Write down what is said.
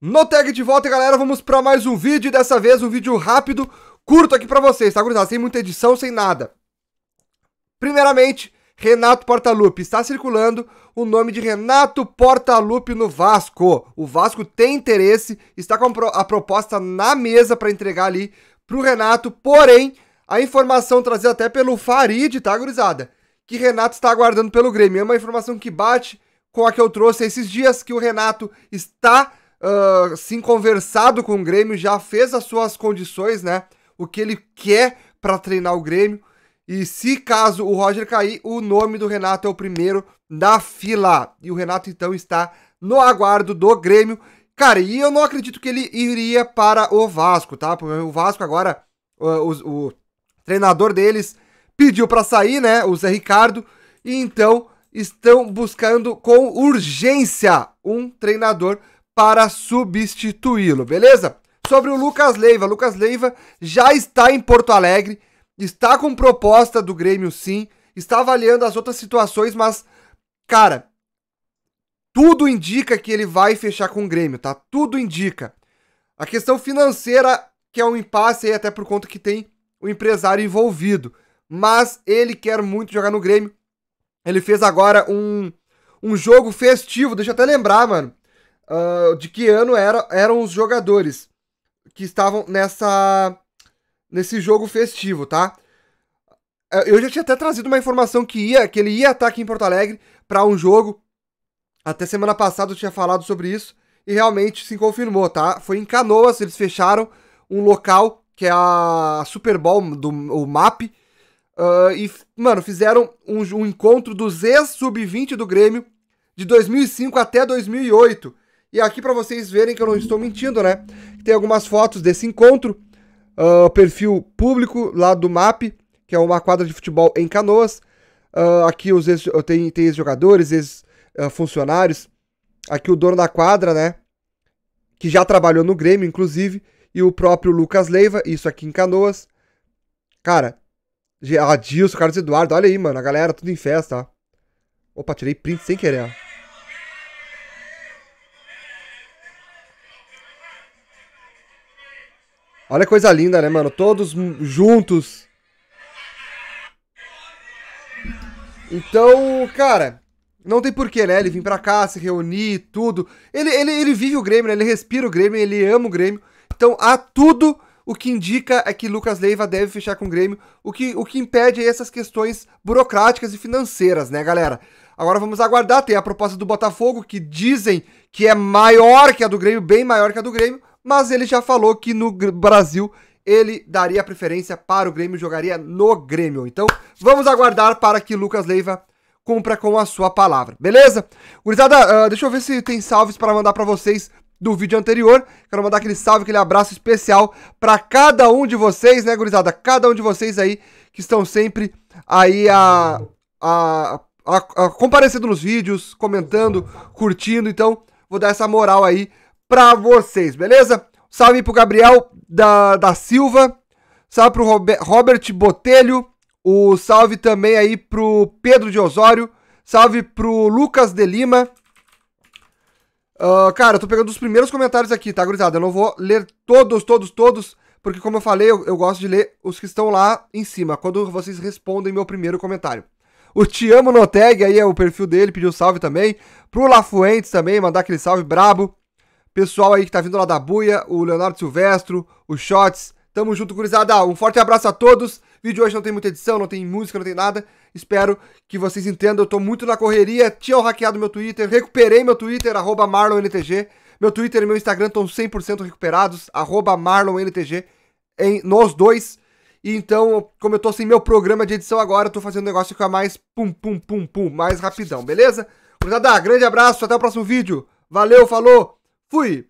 No tag de volta, galera, vamos para mais um vídeo, dessa vez um vídeo rápido, curto aqui para vocês, tá, gurizada? Sem muita edição, sem nada. Primeiramente, Renato Portaluppi. Está circulando o nome de Renato Portaluppi no Vasco. O Vasco tem interesse, está com a proposta na mesa para entregar ali pro Renato, porém, a informação trazida até pelo Farid, tá, gurizada? Que Renato está aguardando pelo Grêmio. É uma informação que bate com a que eu trouxe esses dias, que o Renato está uh, sim conversado com o Grêmio, já fez as suas condições, né? O que ele quer para treinar o Grêmio. E se caso o Roger cair, o nome do Renato é o primeiro da fila. E o Renato então está no aguardo do Grêmio. Cara, e eu não acredito que ele iria para o Vasco, tá? Porque o Vasco agora, o, o, o treinador deles pediu para sair, né? O Zé Ricardo. E então estão buscando com urgência um treinador para substituí-lo, beleza? Sobre o Lucas Leiva, Lucas Leiva já está em Porto Alegre, está com proposta do Grêmio sim, está avaliando as outras situações, mas cara, tudo indica que ele vai fechar com o Grêmio, tá? Tudo indica. A questão financeira, que é um impasse aí, até por conta que tem o empresário envolvido. Mas ele quer muito jogar no Grêmio. Ele fez agora um, um jogo festivo, deixa eu até lembrar, mano uh, de que ano era, eram os jogadores que estavam nessa nesse jogo festivo, tá? Ah, eu já tinha até trazido uma informação que ia que ele ia estar aqui em Porto Alegre para um jogo. Até semana passada eu tinha falado sobre isso e realmente se confirmou, tá? Foi em Canoas, eles fecharam um local que é a Super Bowl do o MAP. Uh, ah, e, mano, fizeram um, um encontro dos ex-sub-20 do Grêmio de 2005 até 2008. E aqui para vocês verem que eu não estou mentindo, né? Tem algumas fotos desse encontro, uh, perfil público lá do MAP, que é uma quadra de futebol em Canoas. Uh, aqui os ex, tem, tem ex-jogadores, ex-funcionários. Ah, aqui o dono da quadra, né? Que já trabalhou no Grêmio, inclusive. E o próprio Lucas Leiva, isso aqui em Canoas. Cara, Adilson, Carlos Eduardo, olha aí, mano. A galera tudo em festa, ó. Opa, tirei print sem querer, ó. Olha a coisa linda, né, mano? Todos juntos. Então, cara, não tem porquê, né? Ele vir pra cá, se reunir, tudo. Ele, ele, ele vive o Grêmio, né? Ele respira o Grêmio, ele ama o Grêmio. Então, há tudo o que indica é que Lucas Leiva deve fechar com o Grêmio, o que, o que impede é essas questões burocráticas e financeiras, né, galera? Agora vamos aguardar, tem a proposta do Botafogo, que dizem que é maior que a do Grêmio, bem maior que a do Grêmio mas ele já falou que no Brasil ele daria preferência para o Grêmio, jogaria no Grêmio. Então, vamos aguardar para que Lucas Leiva cumpra com a sua palavra, beleza? Gurizada, uh, deixa eu ver se tem salves para mandar para vocês do vídeo anterior. Quero mandar aquele salve, aquele abraço especial para cada um de vocês, né, gurizada? Cada um de vocês aí que estão sempre aí a, a, a, a comparecendo nos vídeos, comentando, curtindo. Então, vou dar essa moral aí para vocês, beleza? Salve pro Gabriel da, da Silva, salve pro Robert Botelho, o salve também aí pro Pedro de Osório, salve pro Lucas de Lima. Uh, cara, eu tô pegando os primeiros comentários aqui, tá, gurizada? Eu não vou ler todos, todos, todos, porque como eu falei, eu, eu gosto de ler os que estão lá em cima, quando vocês respondem meu primeiro comentário. O Te Amo Noteg, aí é o perfil dele, pediu salve também. Pro Lafuentes também, mandar aquele salve brabo. Pessoal aí que tá vindo lá da Buia, o Leonardo Silvestro, o Shots. Tamo junto, gurizada. Um forte abraço a todos. O vídeo hoje não tem muita edição, não tem música, não tem nada. Espero que vocês entendam. Eu tô muito na correria. Tinha hackeado meu Twitter, recuperei meu Twitter, arroba MarlonNTG. Meu Twitter e meu Instagram estão 100% recuperados, arroba MarlonNTG, em, nos dois. E então, como eu tô sem meu programa de edição agora, eu tô fazendo o um negócio ficar mais pum, pum, pum, pum, mais rapidão, beleza? Gurizada, grande abraço, até o próximo vídeo. Valeu, falou! Fui!